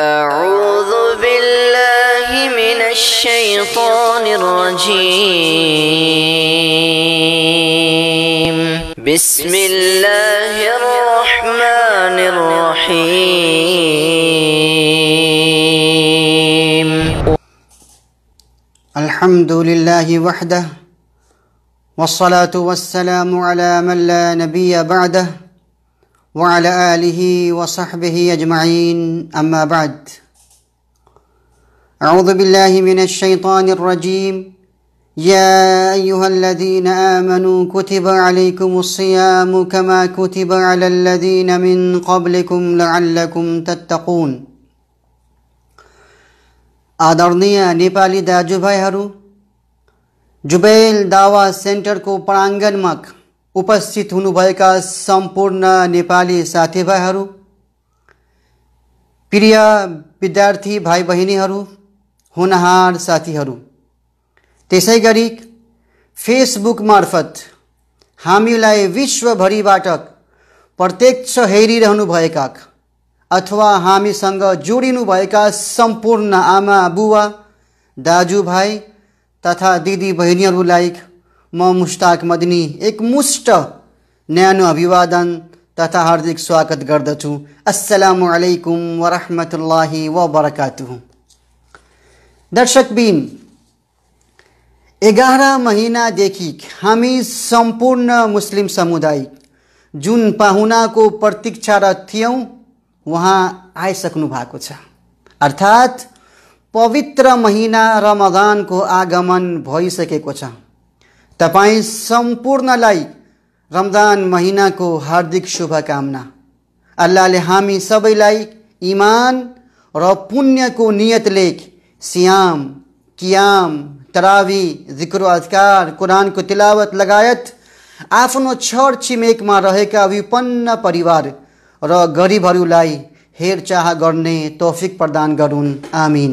أعوذ بالله من الشيطان الرجيم بسم الله الرحمن الرحيم الحمد لله وحده والصلاة والسلام على من لا نبي بعده وعلى آله وصحبه أجمعين أما بعد أعوذ بالله من الشيطان الرجيم يا أيها الذين آمنوا كتب عليكم الصيام كما كتب على الذين من قبلكم لعلكم تتقون आदरणीय नेपाली दाजुभाइहरू سنتر दावा सेन्टरको प्राङ्गणमा उपस्थित हुनुभएका सम्पूर्ण नेपाली साथीभाइहरू प्रिय विद्यार्थी भाइ बहिनीहरू हुनहार साथीहरू त्यसै गरी फेसबुक मार्फत हामीलाई विश्वभरिबाट प्रत्यक्ष हेरिरहनुभएका अथवा हामीसँग जोडिनुभएका सम्पूर्ण आमा बुवा दाजुभाइ तथा दिदीबहिनीहरूलाई म मुस्ताक मदनी एकमुष्ट न्यानो अभिवादन तथा हार्दिक स्वागत गर्दछु अस्सलाम वालेकुम वरहमतुल्लाहि वबरकातु दर्शकबिन एघार महिनादेखि हामी सम्पूर्ण मुस्लिम समुदाय जुन पाहुनाको प्रतीक्षा र थियौँ उहाँ आइसक्नु भएको छ अर्थात् पवित्र महिना रमदानको आगमन भइसकेको छ तपाईँ सम्पूर्णलाई रमजान महिनाको हार्दिक शुभकामना अल्लाहले हामी सबैलाई इमान र पुण्यको नियतले सियाम कियाम तरावी जिक्र अजकार कुरानको तिलावत लगायत आफ्नो छर छिमेकमा रहेका विपन्न परिवार र गरिबहरूलाई हेरचाह गर्ने तौफिक प्रदान गरून् आमिन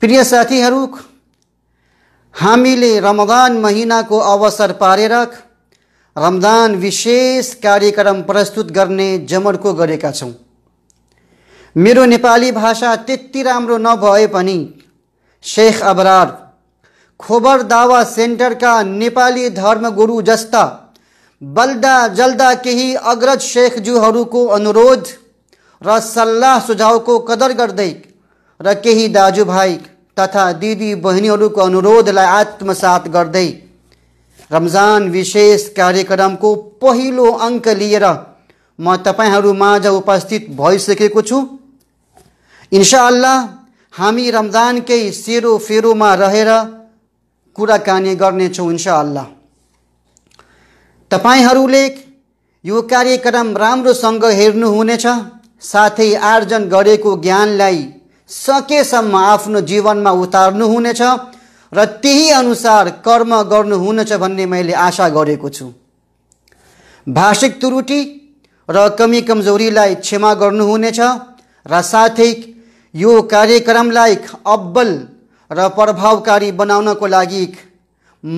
प्रिय साथीहरू हामीले रमदान महिनाको अवसर पारेर रमदान विशेष कार्यक्रम प्रस्तुत गर्ने जमर्को गरेका छौँ मेरो नेपाली भाषा त्यति राम्रो नभए पनि शेख अबरार खोबर दावा सेन्टरका नेपाली धर्मगुरु जस्ता बल्दा जल्दा केही अग्रज शेखज्यूहरूको अनुरोध र सल्लाह सुझावको कदर गर्दै र केही दाजुभाइ तथा दिदी बहिनीहरूको अनुरोधलाई आत्मसात गर्दै रमजान विशेष कार्यक्रमको पहिलो अङ्क लिएर म तपाईँहरू माझ उपस्थित भइसकेको छु इन्साअल्लाह हामी रमजानकै सेरो फेरोमा रहेर कुराकानी गर्नेछौँ अल्लाह तपाईँहरूले यो कार्यक्रम राम्रोसँग हेर्नुहुनेछ साथै आर्जन गरेको ज्ञानलाई सकेसम्म आफ्नो जीवनमा उतार्नुहुनेछ र त्यही अनुसार कर्म गर्नुहुनेछ भन्ने मैले आशा गरेको छु भाषिक त्रुटि र कमी कमजोरीलाई क्षमा गर्नुहुनेछ र साथै यो कार्यक्रमलाई अब्बल र प्रभावकारी बनाउनको लागि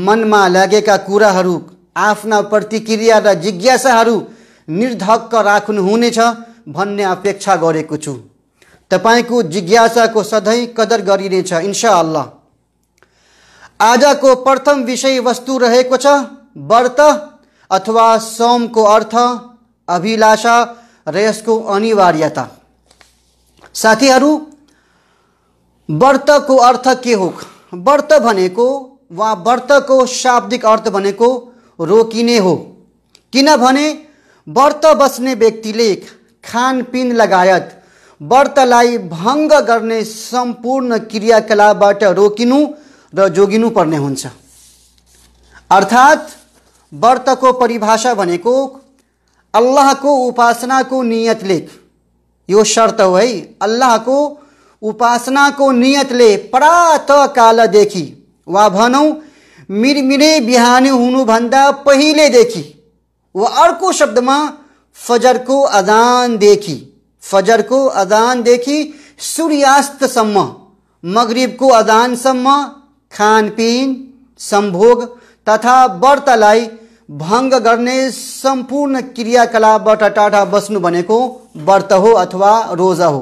मनमा लागेका कुराहरू आफ्ना प्रतिक्रिया र जिज्ञासाहरू निर्धक्क राख्नुहुनेछ भन्ने अपेक्षा गरेको छु तपाईँको जिज्ञासाको सधैँ कदर गरिनेछ इन्सा अल्लाह आजको प्रथम विषयवस्तु रहेको छ व्रत अथवा सोमको अर्थ अभिलाषा र यसको अनिवार्यता साथीहरू व्रतको अर्थ के हो व्रत भनेको वा व्रतको शाब्दिक अर्थ भनेको रोकिने हो किनभने व्रत बस्ने व्यक्तिले खानपिन लगायत व्रतलाई भङ्ग गर्ने सम्पूर्ण क्रियाकलापबाट रोकिनु र जोगिनु पर्ने हुन्छ अर्थात् व्रतको परिभाषा भनेको अल्लाहको उपासनाको नियतले यो शर्त हो है अल्लाहको उपासनाको नियतले प्रात कालदेखि वा भनौँ मिरमिरे बिहानी हुनुभन्दा पहिलेदेखि वा अर्को शब्दमा फजरको अजानदेखि फजर को अदान देखी सूर्यास्तसम्म मगरिबको अदानसम्म खानपीन संभोग तथा व्रतलाई भंग करने संपूर्ण क्रियाकलापबाट टाटा बस्नु भनेको व्रत हो अथवा रोजा हो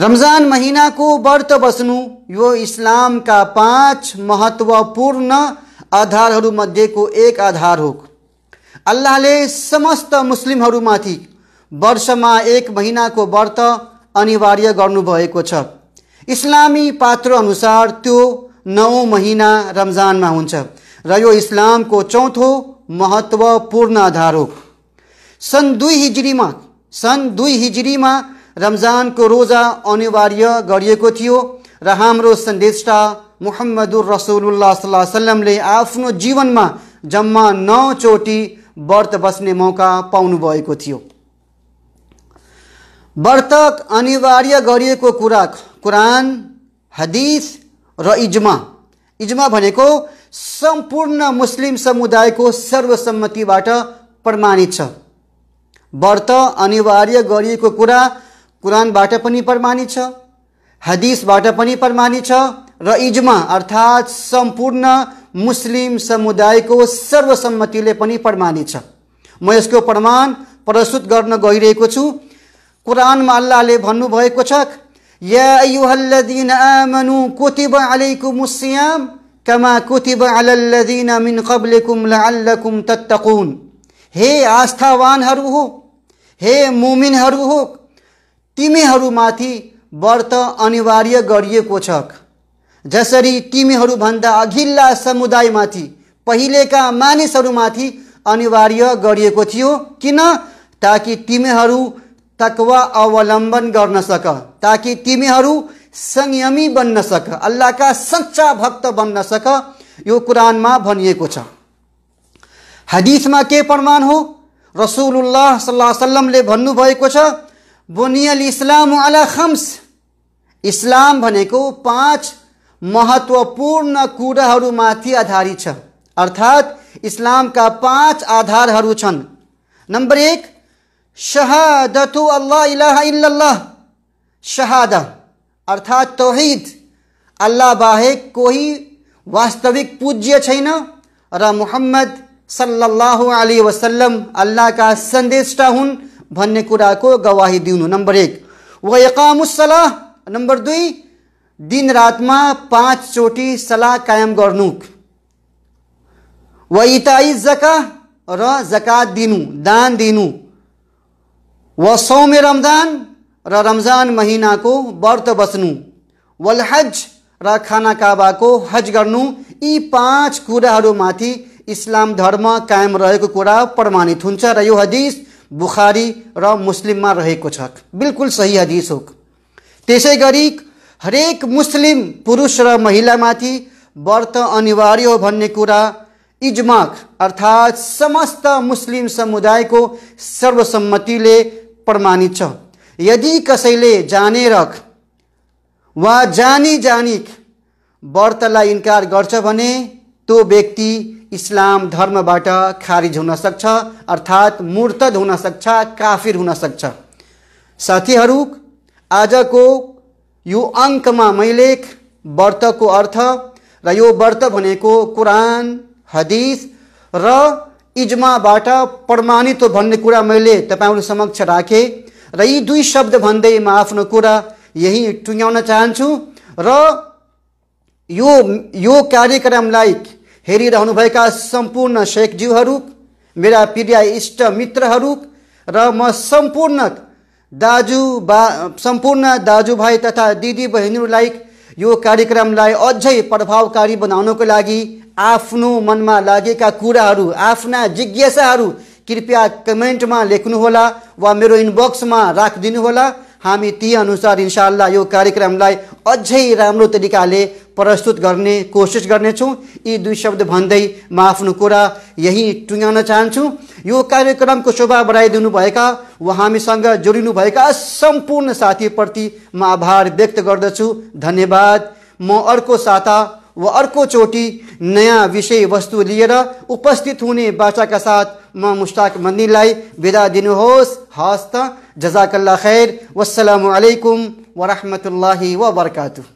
रमजान महीना को व्रत बस्नु यो महत्वपूर्ण आधार मध्य को एक आधार हो अल्लाह समस्त मुस्लिम वर्षमा एक महिनाको व्रत अनिवार्य गर्नुभएको छ इस्लामी पात्र अनुसार त्यो नौ महिना रमजानमा हुन्छ र यो इस्लामको चौथो महत्त्वपूर्ण आधार हो सन् दुई हिजरीमा सन् दुई हिजरीमा रमजानको रोजा अनिवार्य गरिएको थियो र हाम्रो सन्देशा मुहम्मदुर रसुल्ला सल्लमले आफ्नो जीवनमा जम्मा नौचोटि व्रत बस्ने मौका पाउनुभएको थियो व्रत अनिवार्य गरिएको कुरा कुरान हदिस र इज्मा इज्मा भनेको सम्पूर्ण मुस्लिम समुदायको सर्वसम्मतिबाट प्रमाणित छ व्रत अनिवार्य गरिएको कुरा कुरानबाट पनि प्रमाणित छ हदिसबाट पनि प्रमाणित छ र इज्मा अर्थात् सम्पूर्ण मुस्लिम समुदायको सर्वसम्मतिले पनि प्रमाणित छ म यसको प्रमाण प्रस्तुत गर्न गइरहेको छु कुरानमा अल्लाहले भन्नुभएको छ या आमनु सियाम कमा मिन लअल्लकुम तत्तकुन हे आस्थावानहरू हो हे मोमिनहरू हो तिमीहरूमाथि व्रत अनिवार्य गरिएको छ जसरी तिमीहरूभन्दा अघिल्ला समुदायमाथि पहिलेका मानिसहरूमाथि अनिवार्य गरिएको थियो किन ताकि तिमीहरू तकवा अवलम्बन गर्न सक ताकि तिमीहरू संयमी बन्न सक अल्लाहका सच्चा भक्त बन्न सक यो कुरानमा भनिएको छ हदिसमा के प्रमाण हो रसुल्लाह सल्लाह सल्लमले भन्नुभएको छ बुनियल इस्लाम अला खम्स इस्लाम भनेको पाँच महत्त्वपूर्ण कुराहरूमाथि आधारित छ अर्थात् इस्लामका पाँच आधारहरू छन् नम्बर एक शहादतु अल्लाह इलाहा इल्लल्लाह शहादा अर्थात तौहिद अल्लाह बाहेक कोही वास्तविक पूज्य छैन र मुहम्मद सल्लल्लाहु अलैहि वसल्लम अल्लाहका सन्देष्टा हुन् भन्ने कुराको गवाही दिनु नम्बर एक व एकामुसलाह नम्बर दुई दिन रातमा पाँचचोटि सलाह कायम गर्नु व इताई जका र जकात दिनु दान दिनु वा सौम्य रमजान र रमजान महिनाको व्रत बस्नु वल हज र खाना काबाको हज गर्नु यी पाँच कुराहरूमाथि इस्लाम धर्म कायम रहेको कुरा प्रमाणित हुन्छ र यो हदिस बुखारी र मुस्लिममा रहेको छ बिल्कुल सही हदिस हो त्यसै गरी हरेक मुस्लिम पुरुष र महिलामाथि व्रत अनिवार्य हो भन्ने कुरा इजमाक अर्थात् समस्त मुस्लिम समुदायको सर्वसम्मतिले प्रमाणित छ यदि कसैले जानेर वा जानी जानी व्रतलाई इन्कार गर्छ भने त्यो व्यक्ति इस्लाम धर्मबाट खारिज हुन सक्छ अर्थात् मूर्त हुन सक्छ काफिर हुन सक्छ साथीहरू आजको यो अङ्कमा मैले व्रतको अर्थ र यो व्रत भनेको कुरान हदिस र इजमाबाट प्रमाणित हो भन्ने कुरा मैले तपाईँहरू समक्ष राखेँ र यी दुई शब्द भन्दै म आफ्नो कुरा यहीँ टुङ्ग्याउन चाहन्छु र यो यो कार्यक्रमलाई हेरिरहनुभएका सम्पूर्ण शेखज्यूहरू मेरा प्रिय इष्ट मित्रहरू र म सम्पूर्ण दाजु बा सम्पूर्ण दाजुभाइ तथा दिदीबहिनीहरूलाई यो कार्यक्रमलाई अझै प्रभावकारी बनाउनको लागि आफ्नो मनमा लागेका कुराहरू आफ्ना जिज्ञासाहरू कृपया कमेन्टमा लेख्नुहोला वा मेरो इनबक्समा राखिदिनुहोला हामी ती अनुसार इन्सा यो कार्यक्रमलाई अझै राम्रो तरिकाले प्रस्तुत गर्ने कोसिस गर्नेछौँ यी दुई शब्द भन्दै म आफ्नो कुरा यहीँ टुङ्गाउन चाहन्छु यो कार्यक्रमको शोभा बढाइदिनुभएका वा हामीसँग जोडिनुभएका सम्पूर्ण साथीप्रति म आभार व्यक्त गर्दछु धन्यवाद म अर्को साता वा अर्को चोटि नयाँ विषयवस्तु लिएर उपस्थित हुने बाचाका साथ म मुस्ताक मन्दिरलाई बिदा दिनुहोस् हस्त जजाकल्ला खैर वासलाम अलैकुम वा वबरकातु